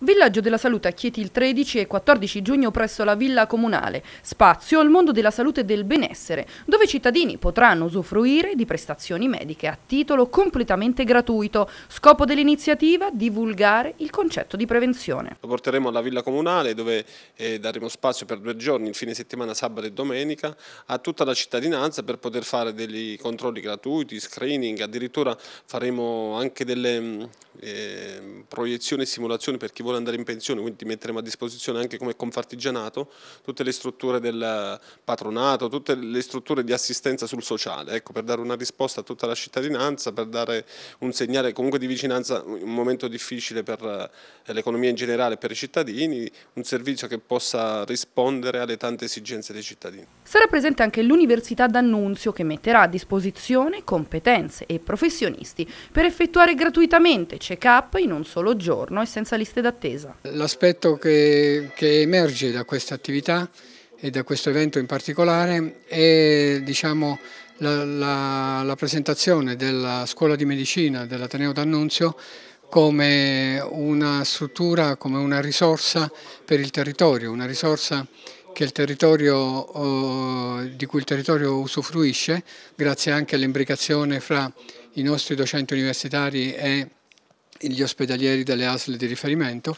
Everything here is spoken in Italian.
Villaggio della Salute a Chieti il 13 e 14 giugno presso la Villa Comunale, spazio al mondo della salute e del benessere, dove i cittadini potranno usufruire di prestazioni mediche a titolo completamente gratuito. Scopo dell'iniziativa divulgare il concetto di prevenzione. Lo porteremo alla Villa Comunale dove eh, daremo spazio per due giorni, il fine settimana sabato e domenica, a tutta la cittadinanza per poter fare dei controlli gratuiti, screening, addirittura faremo anche delle mm, eh, proiezioni e simulazioni per chi vuole vuole andare in pensione, quindi metteremo a disposizione anche come confartigianato tutte le strutture del patronato, tutte le strutture di assistenza sul sociale, ecco, per dare una risposta a tutta la cittadinanza, per dare un segnale comunque di vicinanza, un momento difficile per eh, l'economia in generale e per i cittadini, un servizio che possa rispondere alle tante esigenze dei cittadini. Sarà presente anche l'Università d'Annunzio che metterà a disposizione competenze e professionisti per effettuare gratuitamente check-up in un solo giorno e senza liste d'attesa attesa. L'aspetto che, che, emerge da questa attività e da questo evento in particolare è diciamo, la, la, la presentazione della scuola di medicina dell'Ateneo d'Annunzio come una struttura, come una risorsa per il territorio, una risorsa territorio, oh, di cui il territorio usufruisce, grazie anche all'imbricazione fra i nostri docenti universitari e gli ospedalieri delle ASL di riferimento